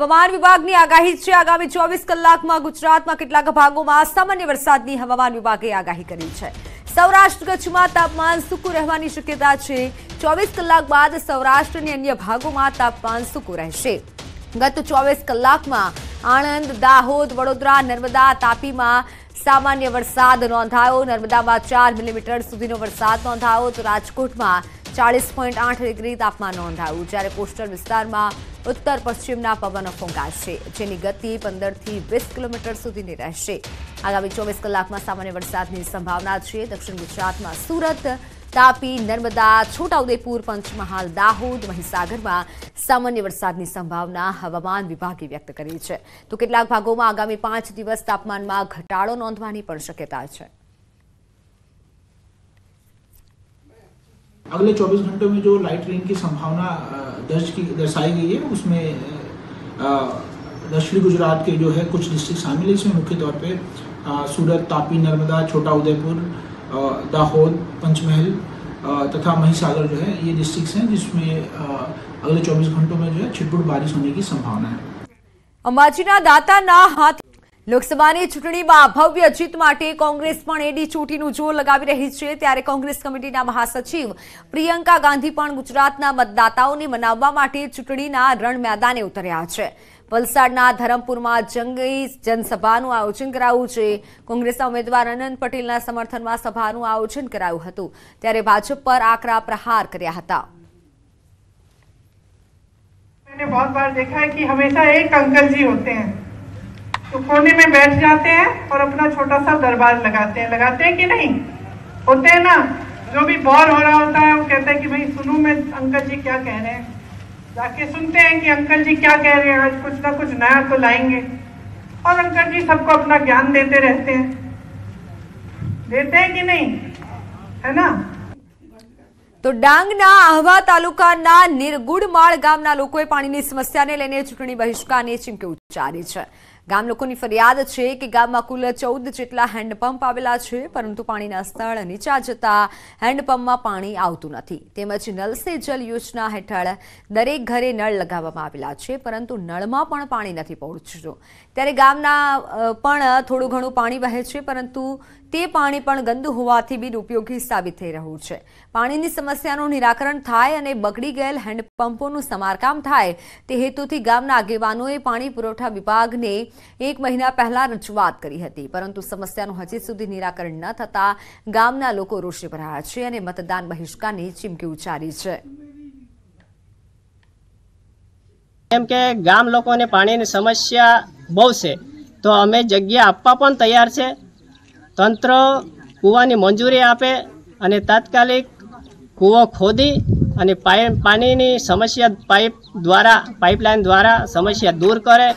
હવામાન વિભાગની આગાહી છે આગામી ચોવીસ કલાકમાં ગુજરાતમાં કેટલાક ભાગોમાં સામાન્ય વરસાદની હવામાન વિભાગે આગાહી કરી છે સૌરાષ્ટ્ર કચ્છમાં તાપમાન સૂકું રહેવાની શક્યતા છે ચોવીસ કલાક બાદ સૌરાષ્ટ્રની અન્ય ભાગોમાં તાપમાન સૂકું રહેશે ગત ચોવીસ કલાકમાં આણંદ દાહોદ વડોદરા નર્મદા તાપીમાં સામાન્ય વરસાદ નોંધાયો નર્મદામાં ચાર મિલીમીટર સુધીનો વરસાદ નોંધાયો તો રાજકોટમાં ચાલીસ પોઈન્ટ આઠ ડિગ્રી તાપમાન નોંધાયું જ્યારે કોસ્ટલ વિસ્તારમાં ઉત્તર પશ્ચિમના પવનો ફૂંકાશે જેની ગતિ પંદરથી વીસ કિલોમીટર સુધીની રહેશે આગામી ચોવીસ કલાકમાં સામાન્ય વરસાદની સંભાવના છે દક્ષિણ ગુજરાતમાં સુરત તાપી નર્મદા છોટાઉદેપુર પંચમહાલ દાહોદ મહીસાગરમાં સામાન્ય વરસાદની સંભાવના હવામાન વિભાગે વ્યક્ત કરી છે તો કેટલાક ભાગોમાં આગામી પાંચ દિવસ તાપમાનમાં ઘટાડો નોંધવાની પણ શક્યતા છે अगले 24 घंटों में जो लाइट रेन की संभावना दर्ज की दर्शाई गई है उसमें दक्षिणी गुजरात के जो है कुछ डिस्ट्रिक्ट शामिल है इसमें मुख्य तौर पे सूरत तापी नर्मदा छोटा उदयपुर दाहोद पंचमहल तथा महीसागर जो है ये डिस्ट्रिक्ट हैं जिसमें अगले 24 घंटों में जो है छिटपुट बारिश होने की संभावना है दाता ना हाथ લોકસભાની ચૂંટણીમાં ભવ્ય જીત માટે કોંગ્રેસ પણ એડી ચોટીનું જોર લગાવી રહી છે ત્યારે કોંગ્રેસ કમિટીના મહાસચિવ પ્રિયંકા ગાંધી પણ ગુજરાતના મતદાતાઓને મનાવવા માટે ચૂંટણીના રણ મેદાને ઉતર્યા છે વલસાડના ધરમપુરમાં જંગી જનસભાનું આયોજન કરાયું છે કોંગ્રેસના ઉમેદવાર અનંત પટેલના સમર્થનમાં સભાનું આયોજન કરાયું હતું ત્યારે ભાજપ પર આકરા પ્રહાર કર્યા હતા बहुत बार देखा है कि हमेशा एक अंकल तो कोने में बैठ जाते हैं और अपना छोटा सा दरबार लगाते हैं लगाते हैं कि नहीं होते हैं ना जो भी बोर हो रहा होता है वो कहते हैं कि भाई सुनू मैं अंकल जी क्या कह रहे हैं जाके सुनते हैं कि अंकल जी क्या कह रहे हैं आज कुछ ना कुछ नया तो लाएंगे और अंकल जी सबको अपना ज्ञान देते रहते हैं देते हैं कि नहीं है ना તો ડાંગના આહવા તાલુકાના નિર્ગુડમાળ ગામના લોકોએ પાણીની સમસ્યાને લઈને ચૂંટણી બહિષ્કારને ચીમકી ઉચ્ચારી છે ગામ લોકોની ફરિયાદ છે કે ગામમાં કુલ ચૌદ જેટલા હેન્ડપંપ આવેલા છે પરંતુ પાણીના સ્થળ નીચા જતા હેન્ડપંપમાં પાણી આવતું નથી તેમજ નલ સે જલ યોજના હેઠળ દરેક ઘરે નળ લગાવવામાં આવેલા છે પરંતુ નળમાં પણ પાણી નથી પહોંચતું ત્યારે ગામના પણ થોડું ઘણું પાણી વહે છે પરંતુ તે પાણી પણ ગંદુ હોવાથી બિન ઉપયોગી સાબિત થઈ રહ્યું છે પાણીની સમસ્યાનું નિરાકરણ થાય અને બગડી ગયેલ હેન્ડપંપોનું સમારકામ થાય તે હેતુથી ગામના આગેવાનોએ પાણી પુરવઠા વિભાગને એક મહિના પહેલા રજૂઆત કરી હતી પરંતુ સમસ્યાનું હજી સુધી નિરાકરણ ન થતાં ગામના લોકો રોષે ભરાયા છે અને મતદાન બહિષ્કારની ચીમકી ઉચ્ચારી છે કેમ કે ગામ લોકોને પાણીની સમસ્યા બહુ છે તો અમે જગ્યા આપવા પણ તૈયાર છે તંત્ર કૂવાની મંજૂરી આપે અને તાત્કાલિક કૂવો ખોદી અને પાણીની સમસ્યા પાઇપ દ્વારા પાઇપલાઇન દ્વારા સમસ્યા દૂર કરે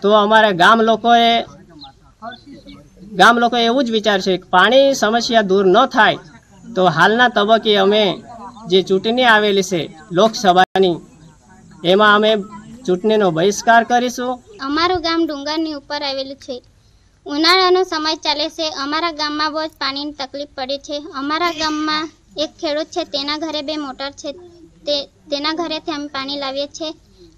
તો અમારા ગામ લોકોએ ગામ લોકો એવું જ વિચારશે કે પાણી સમસ્યા દૂર ન થાય તો હાલના તબક્કે અમે જે ચૂંટણી આવેલી છે લોકસભાની એમાં અમે ચૂંટણીનો બહિષ્કાર કરીશું અમારું ગામ ડુંગરની ઉપર આવેલું છે ઉનાળાનો સમય ચાલે છે અમારા ગામમાં બહુ જ પાણીની તકલીફ પડે છે અમારા ગામમાં એક ખેડૂત છે તેના ઘરે બે મોટર છે તે તેના ઘરેથી અમે પાણી લાવીએ છીએ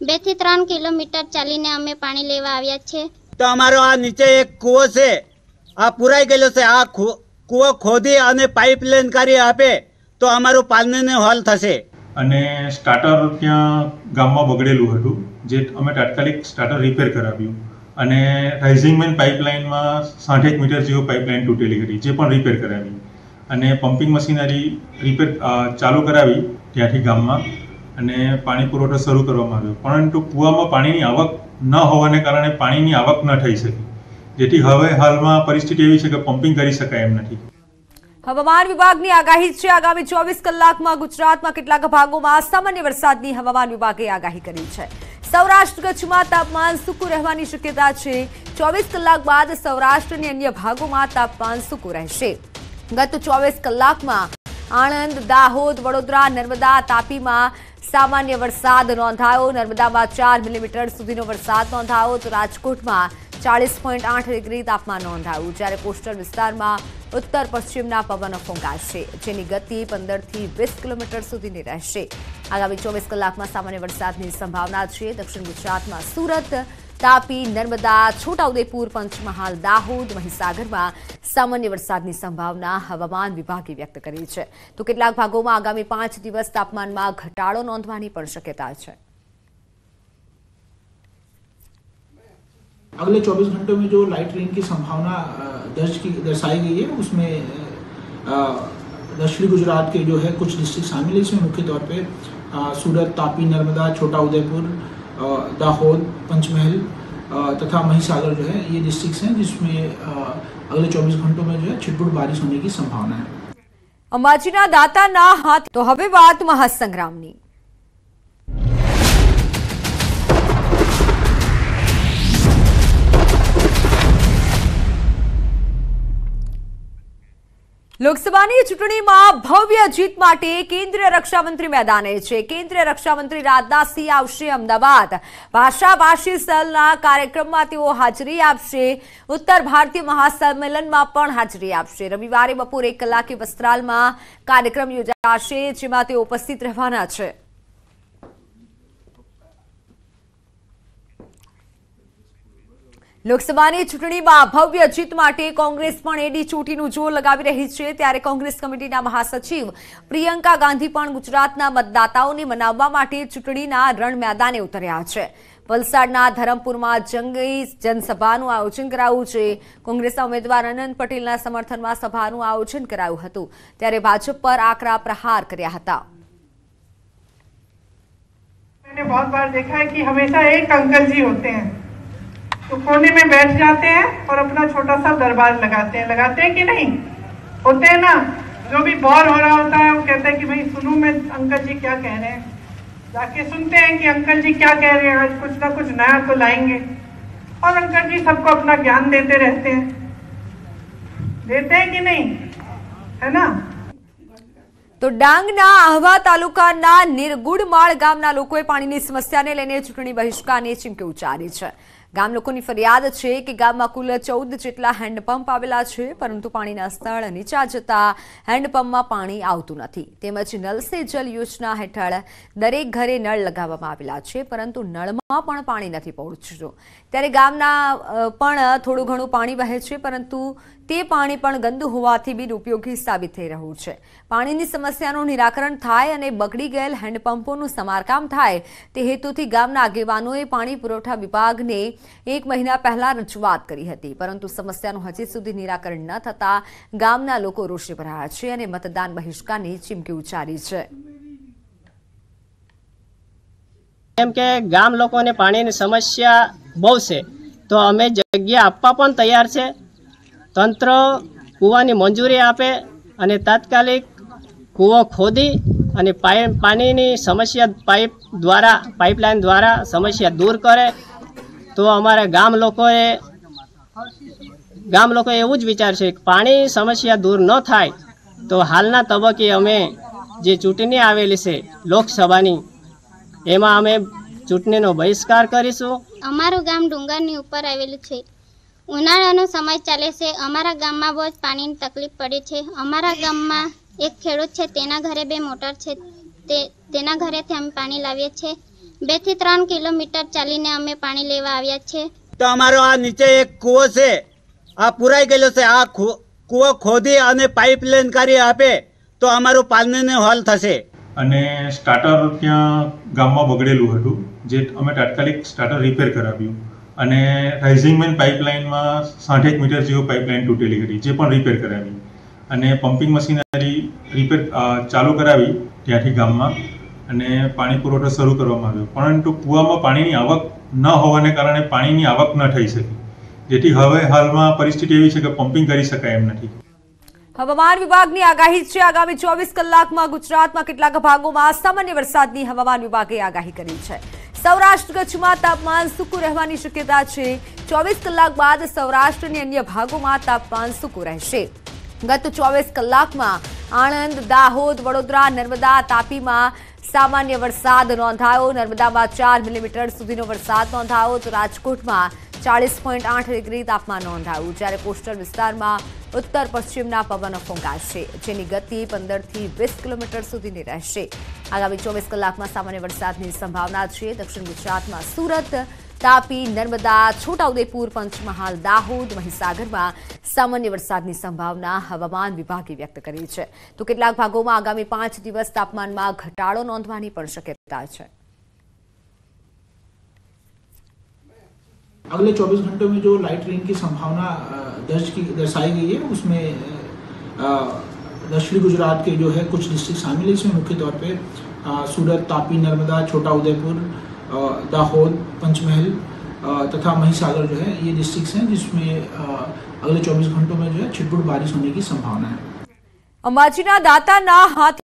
બે થી ત્રણ કિલોમીટર ચાલીને અમે પાણી લેવા આવ્યા છીએ તો અમારો આ નીચે એક કૂવો છે આ પુરાઈ ગયેલો છે આ કૂવો ખોદી અને પાઇપ પાઇપલાઇન કરી આપે તો અમારું પાણીનો હોલ થશે અને સ્ટાર્ટર ત્યાં ગામમાં બગડેલું હતું જે અમે તાત્કાલિક સ્ટાર્ટર રિપેર કરાવ્યું અને રાઇઝિંગમેન પાઇપલાઇનમાં સાઠેક મીટર જેવો પાઇપલાઇન તૂટેલી હતી જે પણ રિપેર કરાવી અને પમ્પિંગ મશીનરી રિપેર ચાલુ કરાવી ત્યાંથી ગામમાં અને પાણી પુરવઠો શરૂ કરવામાં આવ્યો પરંતુ કૂવામાં પાણીની આવક ન હોવાને કારણે પાણીની આવક ન થઈ શકી જેથી હવે હાલમાં પરિસ્થિતિ એવી છે કે પમ્પિંગ કરી શકાય એમ નથી હવામાન વિભાગની આગાહી છે આગામી ચોવીસ કલાકમાં ગુજરાતમાં કેટલાક ભાગોમાં સામાન્ય વરસાદની હવામાન વિભાગે આગાહી કરી છે સૌરાષ્ટ્ર કચ્છમાં તાપમાન સૂકું રહેવાની શક્યતા છે ચોવીસ કલાક બાદ સૌરાષ્ટ્રની અન્ય ભાગોમાં તાપમાન સૂકું રહેશે ગત ચોવીસ કલાકમાં આણંદ દાહોદ વડોદરા નર્મદા તાપીમાં સામાન્ય વરસાદ નોંધાયો નર્મદામાં ચાર મિલીમીટર સુધીનો વરસાદ નોંધાયો તો રાજકોટમાં ચાલીસ પોઈન્ટ આઠ ડિગ્રી તાપમાન નોંધાયું જ્યારે કોસ્ટલ વિસ્તારમાં ઉત્તર પશ્ચિમના પવનો ફૂંકાશે જેની ગતિ પંદરથી વીસ કિલોમીટર સુધીની રહેશે આગામી ચોવીસ કલાકમાં સામાન્ય વરસાદની સંભાવના છે દક્ષિણ ગુજરાતમાં સુરત તાપી નર્મદા છોટાઉદેપુર પંચમહાલ દાહોદ મહીસાગરમાં સામાન્ય વરસાદની સંભાવના હવામાન વિભાગે વ્યક્ત કરી છે તો કેટલાક ભાગોમાં આગામી પાંચ દિવસ તાપમાનમાં ઘટાડો નોંધવાની પણ શક્યતા છે अगले 24 घंटों में जो लाइट रेन की संभावना दर्ज की दर्शाई गई है उसमें दक्षिणी गुजरात के जो है कुछ डिस्ट्रिक्ट शामिल है इसमें मुख्य तौर पे सूरत तापी नर्मदा छोटा उदयपुर दाहोद पंचमहल तथा महिसागर जो है ये डिस्ट्रिक्ट हैं जिसमें अगले 24 घंटों में जो है छिटपुट बारिश होने की संभावना है दाता ना हाथ तो હવે बात महासंग्राम લોકસભાની ચૂંટણીમાં ભવ્ય જીત માટે કેન્દ્રીય રક્ષામંત્રી મેદાને છે કેન્દ્રીય રક્ષામંત્રી રાજનાથ સિંહ આવશે અમદાવાદ ભાષાભાષી સ્થળના કાર્યક્રમમાં તેઓ હાજરી આપશે ઉત્તર ભારતીય મહાસંમેલનમાં પણ હાજરી આપશે રવિવારે બપોરે એક કલાકે વસ્ત્રાલમાં કાર્યક્રમ યોજાશે જેમાં તેઓ ઉપસ્થિત રહેવાના છે લોકસભાની ચૂંટણીમાં ભવ્ય જીત માટે કોંગ્રેસ પણ એડી ચૂંટીનું જોર લગાવી રહી છે ત્યારે કોંગ્રેસ કમિટીના મહાસચિવ પ્રિયંકા ગાંધી પણ ગુજરાતના મતદાતાઓને મનાવવા માટે ચૂંટણીના રણ મેદાને ઉતર્યા છે વલસાડના ધરમપુરમાં જંગી જનસભાનું આયોજન કરાયું છે કોંગ્રેસના ઉમેદવાર અનંત પટેલના સમર્થનમાં સભાનું આયોજન કરાયું હતું ત્યારે ભાજપ પર આકરા પ્રહાર કર્યા હતા बहुत बार देखा है कि हमेशा एक तो कोने में बैठ जाते हैं और अपना छोटा सा दरबार लगाते हैं लगाते हैं कि नहीं होते हैं ना जो भी बोर हो रहा होता है वो कहते हैं कि भाई सुनू मैं अंकल जी क्या कह रहे हैं जाके सुनते हैं कि अंकल जी क्या कह रहे हैं आज कुछ ना कुछ नया तो लाएंगे और अंकल जी सबको अपना ज्ञान देते रहते हैं देते हैं कि नहीं है ना તો ડાંગના આહવા તાલુકાના નિરગુડમાળ ગામના समस्या ने સમસ્યાને चूंटी बहिष्कार ने ચીમકી उच्चारी है ગામ લોકોની ફરિયાદ છે કે ગામમાં કુલ ચૌદ જેટલા હેન્ડપંપ આવેલા છે પરંતુ પાણીના સ્થળ નીચા જતા હેન્ડપંપમાં પાણી આવતું નથી તેમજ નલ સે જલ યોજના હેઠળ દરેક ઘરે નળ લગાવવામાં આવેલા છે પરંતુ નળમાં પણ પાણી નથી પહોંચતું ત્યારે ગામના પણ થોડું ઘણું પાણી વહે છે પરંતુ તે પાણી પણ ગંદુ હોવાથી બિન ઉપયોગી સાબિત થઈ રહ્યું છે પાણીની સમસ્યાનું નિરાકરણ થાય અને બગડી ગયેલ હેન્ડપંપોનું સમારકામ થાય તે હેતુથી ગામના આગેવાનોએ પાણી પુરવઠા વિભાગને એક મહિના પહેલા રજૂઆત કરી હતી પરંતુ સમસ્યાનું હજી સુધી નિરાકરણ ન થતાં ગામના લોકો રોષે ભરાયા છે અને મતદાન બહિષ્કારની ચીમકી ઉચ્ચારી છે કેમ કે ગામ લોકોને પાણીની સમસ્યા બહુ છે તો અમે જગ્યા આપવા પણ તૈયાર છે તંત્ર કૂવાની મંજૂરી આપે અને તાત્કાલિક કૂવો ખોદી અને પાઇપ પાણીની સમસ્યા પાઇપ દ્વારા પાઇપલાઇન દ્વારા સમસ્યા દૂર કરે તો અમારા ગામ લોકોએ ગામ લોકો એવું જ વિચારશે કે પાણી સમસ્યા દૂર ન થાય તો હાલના તબક્કે અમે જે ચૂંટણી આવેલી છે લોકસભાની એમાં અમે ચૂંટણીનો બહિષ્કાર કરીશું અમારું ગામ ડુંગરની ઉપર આવેલું છે ઉનાળાનો સમય ચાલે છે અમારા ગામમાં બહુ જ પાણીની તકલીફ પડે છે અમારા ગામમાં એક ખેડૂત છે તેના ઘરે બે મોટર છે તે તેના ઘરેથી અમે પાણી લાવીએ છીએ બે થી ત્રણ કિલોમીટર ચાલીને અમે પાણી લેવા આવ્યા છીએ તો અમારો આ નીચે એક કૂવો છે આ પુરાઈ ગયેલો છે આ કૂવો ખોદી અને પાઇપ લાઇન કરી આપે તો અમારું પાણીને હોલ થશે અને સ્ટાર્ટર ત્યાં ગામમાં બગડેલું હતું જે અમે તાત્કાલિક સ્ટાર્ટર રિપેર કરાવ્યું અને રાઇઝિંગમેન પાઇપલાઇનમાં સાઠેક મીટર જેવો પાઇપલાઇન તૂટેલી હતી જે પણ રિપેર કરાવી અને પમ્પિંગ મશીનરી રિપેર ચાલુ કરાવી ત્યાંથી ગામમાં અને પાણી પુરવઠો શરૂ કરવામાં આવ્યો પરંતુ કૂવામાં પાણીની આવક ન હોવાને કારણે પાણીની આવક ન થઈ શકી જેથી હવે હાલમાં પરિસ્થિતિ એવી છે કે પમ્પિંગ કરી શકાય એમ નથી હવામાન વિભાગની આગાહી છે આગામી ચોવીસ કલાકમાં ગુજરાતમાં કેટલાક ભાગોમાં સામાન્ય વરસાદની હવામાન વિભાગે આગાહી કરી છે સૌરાષ્ટ્ર કચ્છમાં તાપમાન સૂકું રહેવાની શક્યતા છે ચોવીસ કલાક બાદ સૌરાષ્ટ્રની અન્ય ભાગોમાં તાપમાન સૂકું રહેશે ગત ચોવીસ કલાકમાં આણંદ દાહોદ વડોદરા નર્મદા તાપીમાં સામાન્ય વરસાદ નોંધાયો નર્મદામાં ચાર મિલીમીટર સુધીનો વરસાદ નોંધાયો તો રાજકોટમાં ચાલીસ પોઈન્ટ આઠ ડિગ્રી તાપમાન નોંધાયું જ્યારે કોસ્ટલ વિસ્તારમાં ઉત્તર પશ્ચિમના પવનો ફૂંકાશે જેની ગતિ પંદરથી વીસ કિલોમીટર સુધીની રહેશે આગામી ચોવીસ કલાકમાં સામાન્ય વરસાદની સંભાવના છે દક્ષિણ ગુજરાતમાં સુરત તાપી નર્મદા છોટાઉદેપુર પંચમહાલ દાહોદ મહીસાગરમાં સામાન્ય વરસાદની સંભાવના હવામાન વિભાગે વ્યક્ત કરી છે તો કેટલાક ભાગોમાં આગામી પાંચ દિવસ તાપમાનમાં ઘટાડો નોંધવાની પણ શક્યતા છે अगले 24 घंटों में जो लाइट रेन की संभावना दर्ज की दर्शाई गई है उसमें दक्षिणी गुजरात के जो है कुछ डिस्ट्रिक्ट शामिल है इसमें मुख्य तौर पे सूरत तापी नर्मदा छोटा उदयपुर दाहोद पंचमहल तथा महिसागर जो है ये डिस्ट्रिक्ट्स हैं जिसमें अगले 24 घंटों में जो है छिटपुट बारिश होने की संभावना है अंबाजी दाता ना हाथ